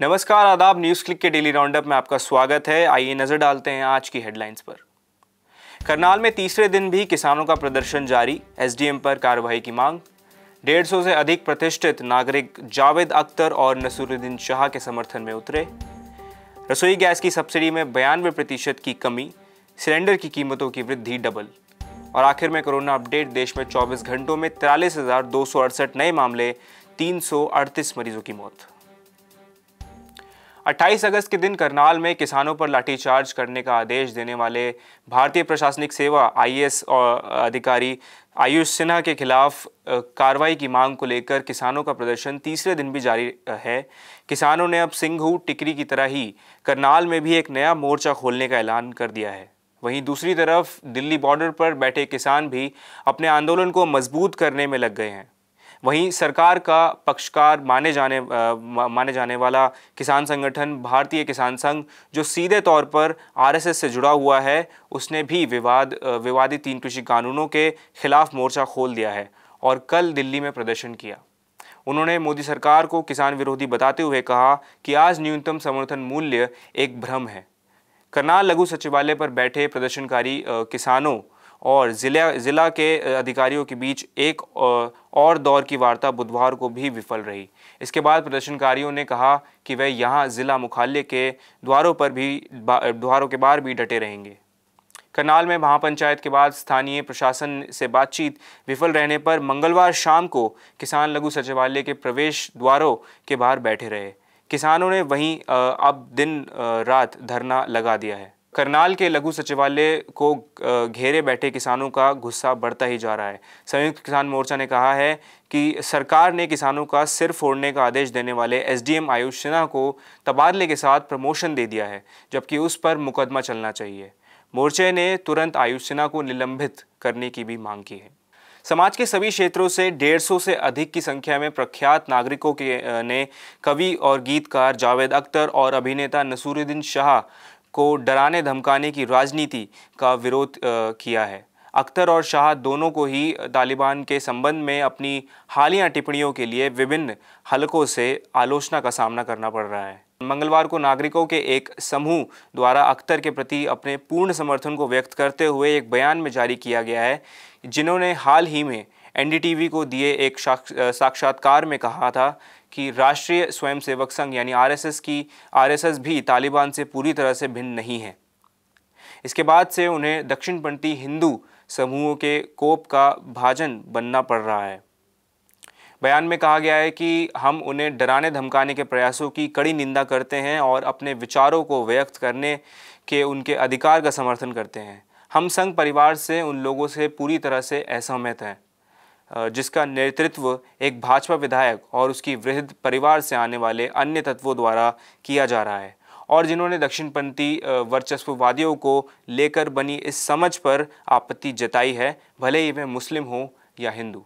नमस्कार आदाब news click के डेली राउंडअप में आपका स्वागत है आइए नज़र डालते हैं आज की हेडलाइंस पर करनाल में तीसरे दिन भी किसानों का प्रदर्शन जारी एसडीएम पर कार्रवाई की मांग डेढ़ सौ से अधिक प्रतिष्ठित नागरिक जावेद अख्तर और नसरुद्दीन शाह के समर्थन में उतरे रसोई गैस की सब्सिडी में बयानवे प्रतिशत की कमी सिलेंडर की कीमतों की वृद्धि डबल और आखिर में कोरोना अपडेट देश में 24 घंटों में तिरालीस नए मामले तीन मरीजों की मौत 28 अगस्त के दिन करनाल में किसानों पर लाठीचार्ज करने का आदेश देने वाले भारतीय प्रशासनिक सेवा आईएएस अधिकारी आयुष सिन्हा के खिलाफ कार्रवाई की मांग को लेकर किसानों का प्रदर्शन तीसरे दिन भी जारी है किसानों ने अब सिंघू टिकरी की तरह ही करनाल में भी एक नया मोर्चा खोलने का ऐलान कर दिया है वहीं दूसरी तरफ दिल्ली बॉर्डर पर बैठे किसान भी अपने आंदोलन को मजबूत करने में लग गए हैं वहीं सरकार का पक्षकार माने जाने माने जाने वाला किसान संगठन भारतीय किसान संघ जो सीधे तौर पर आरएसएस से जुड़ा हुआ है उसने भी विवाद विवादी तीन कृषि कानूनों के खिलाफ मोर्चा खोल दिया है और कल दिल्ली में प्रदर्शन किया उन्होंने मोदी सरकार को किसान विरोधी बताते हुए कहा कि आज न्यूनतम समर्थन मूल्य एक भ्रम है करनाल लघु सचिवालय पर बैठे प्रदर्शनकारी किसानों और ज़िला ज़िला के अधिकारियों के बीच एक और दौर की वार्ता बुधवार को भी विफल रही इसके बाद प्रदर्शनकारियों ने कहा कि वे यहाँ ज़िला मुख्यालय के द्वारों पर भी द्वारों के बाहर भी डटे रहेंगे करनाल में महापंचायत के बाद स्थानीय प्रशासन से बातचीत विफल रहने पर मंगलवार शाम को किसान लघु सचिवालय के प्रवेश द्वारों के बाहर बैठे रहे किसानों ने वहीं अब दिन रात धरना लगा दिया है करनाल के लघु सचिवालय को घेरे बैठे किसानों का गुस्सा बढ़ता ही जा रहा है संयुक्त किसान मोर्चा ने कहा है कि सरकार ने किसानों का सिर फोड़ने का आदेश देने वाले एसडीएम आयुष सिन्हा को तबादले के साथ प्रमोशन दे दिया है जबकि उस पर मुकदमा चलना चाहिए मोर्चे ने तुरंत आयुष सिन्हा को निलंबित करने की भी मांग की है समाज के सभी क्षेत्रों से सौ से अधिक की संख्या में प्रख्यात नागरिकों के ने कवि और गीतकार जावेद अख्तर और अभिनेता नसूरुद्दीन शाह को डराने धमकाने की राजनीति का विरोध किया है अख्तर और शाह दोनों को ही तालिबान के संबंध में अपनी हालिया टिप्पणियों के लिए विभिन्न हलकों से आलोचना का सामना करना पड़ रहा है मंगलवार को नागरिकों के एक समूह द्वारा अख्तर के प्रति अपने पूर्ण समर्थन को व्यक्त करते हुए एक बयान में जारी किया गया है जिन्होंने हाल ही में एनडीटीवी को दिए एक साक्षात्कार में कहा था कि राष्ट्रीय स्वयंसेवक संघ यानी आरएसएस की आरएसएस भी तालिबान से पूरी तरह से भिन्न नहीं है इसके बाद से उन्हें दक्षिणपंथी हिंदू समूहों के कोप का भाजन बनना पड़ रहा है बयान में कहा गया है कि हम उन्हें डराने धमकाने के प्रयासों की कड़ी निंदा करते हैं और अपने विचारों को व्यक्त करने के उनके अधिकार का समर्थन करते हैं हम संघ परिवार से उन लोगों से पूरी तरह से असहमत हैं जिसका नेतृत्व एक भाजपा विधायक और उसकी वृद्ध परिवार से आने वाले अन्य तत्वों द्वारा किया जा रहा है और जिन्होंने दक्षिणपंथी वर्चस्ववादियों को लेकर बनी इस समझ पर आपत्ति जताई है भले ही वे मुस्लिम हों या हिंदू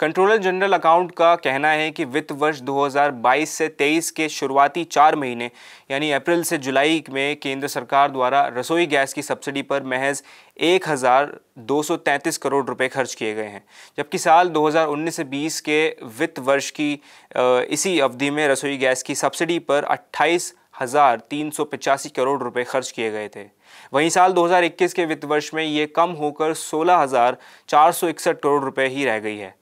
कंट्रोलर जनरल अकाउंट का कहना है कि वित्त वर्ष 2022 से 23 के शुरुआती चार महीने यानी अप्रैल से जुलाई में केंद्र सरकार द्वारा रसोई गैस की सब्सिडी पर महज एक करोड़ रुपए खर्च किए गए हैं जबकि साल 2019 से 20 के वित्त वर्ष की इसी अवधि में रसोई गैस की सब्सिडी पर अट्ठाईस हज़ार तीन सौ पचासी करोड़ रुपए खर्च किए गए थे वहीं साल 2021 के वित्त वर्ष में ये कम होकर सोलह हज़ार चार सौ इकसठ करोड़ रुपए ही रह गई है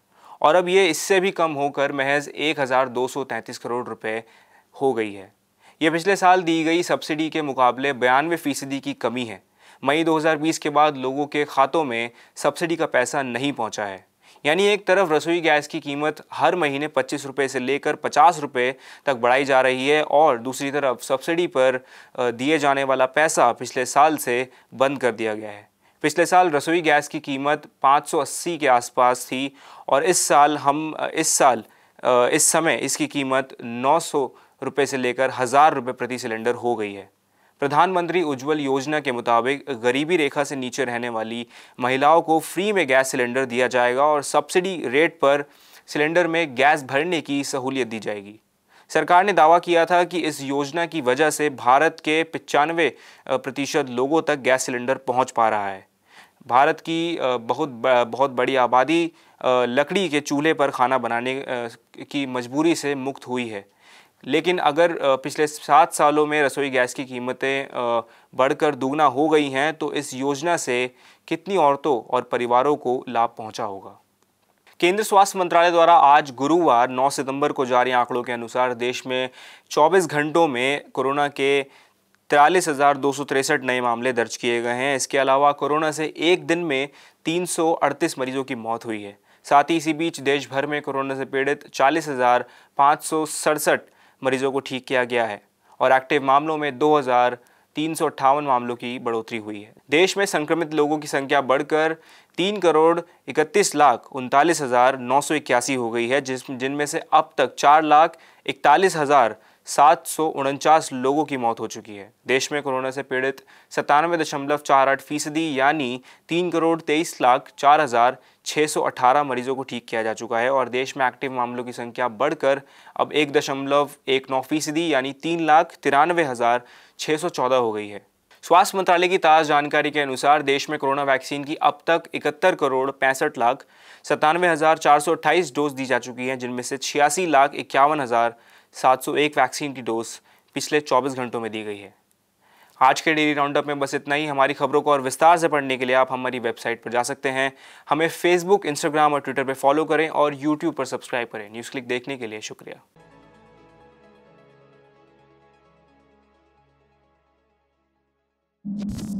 और अब ये इससे भी कम होकर महज एक करोड़ रुपये हो गई है ये पिछले साल दी गई सब्सिडी के मुकाबले बयानवे फ़ीसदी की कमी है मई 2020 के बाद लोगों के खातों में सब्सिडी का पैसा नहीं पहुंचा है यानी एक तरफ रसोई गैस की कीमत हर महीने पच्चीस रुपये से लेकर पचास रुपये तक बढ़ाई जा रही है और दूसरी तरफ सब्सिडी पर दिए जाने वाला पैसा पिछले साल से बंद कर दिया गया है पिछले साल रसोई गैस की कीमत 580 के आसपास थी और इस साल हम इस साल इस समय इसकी कीमत 900 रुपए से लेकर हज़ार रुपये प्रति सिलेंडर हो गई है प्रधानमंत्री उज्जवल योजना के मुताबिक गरीबी रेखा से नीचे रहने वाली महिलाओं को फ्री में गैस सिलेंडर दिया जाएगा और सब्सिडी रेट पर सिलेंडर में गैस भरने की सहूलियत दी जाएगी सरकार ने दावा किया था कि इस योजना की वजह से भारत के पचानवे प्रतिशत लोगों तक गैस सिलेंडर पहुंच पा रहा है भारत की बहुत बहुत बड़ी आबादी लकड़ी के चूल्हे पर खाना बनाने की मजबूरी से मुक्त हुई है लेकिन अगर पिछले सात सालों में रसोई गैस की कीमतें बढ़कर दुगना हो गई हैं तो इस योजना से कितनी औरतों और परिवारों को लाभ पहुंचा होगा केंद्र स्वास्थ्य मंत्रालय द्वारा आज गुरुवार 9 सितंबर को जारी आंकड़ों के अनुसार देश में 24 घंटों में कोरोना के तिरालीस हज़ार दो सौ तिरसठ नए मामले दर्ज किए गए हैं इसके अलावा कोरोना से एक दिन में तीन सौ अड़तीस मरीजों की मौत हुई है साथ ही इसी बीच देश भर में कोरोना से पीड़ित चालीस हज़ार पाँच सौ सड़सठ मरीजों को ठीक किया गया है और एक्टिव मामलों में दो हज़ार तीन सौ अट्ठावन मामलों की बढ़ोतरी हुई है देश में संक्रमित लोगों की संख्या बढ़कर तीन करोड़ इकतीस लाख उनतालीस हज़ार नौ सौ इक्यासी हो गई है जिस जिनमें से अब तक चार लाख इकतालीस हज़ार सात लोगों की मौत हो चुकी है देश में कोरोना से पीड़ित सतानवे दशमलव चार आठ फीसदी यानी तीन करोड़ तेईस लाख चार हज़ार छः सौ अठारह मरीजों को ठीक किया जा चुका है और देश में एक्टिव मामलों की संख्या बढ़कर अब एक दशमलव एक नौ फीसदी यानी तीन लाख तिरानवे हज़ार छः सौ चौदह हो गई है स्वास्थ्य मंत्रालय की ताज़ जानकारी के अनुसार देश में कोरोना वैक्सीन की अब तक इकहत्तर करोड़ पैंसठ लाख सतानवे हज़ार चार सौ अट्ठाईस डोज दी जा चुकी हैं जिनमें से छियासी लाख इक्यावन हज़ार 701 वैक्सीन की डोज पिछले 24 घंटों में दी गई है आज के डेली राउंडअप में बस इतना ही हमारी खबरों को और विस्तार से पढ़ने के लिए आप हमारी वेबसाइट पर जा सकते हैं हमें फेसबुक इंस्टाग्राम और ट्विटर पर फॉलो करें और यूट्यूब पर सब्सक्राइब करें न्यूज़ क्लिक देखने के लिए शुक्रिया you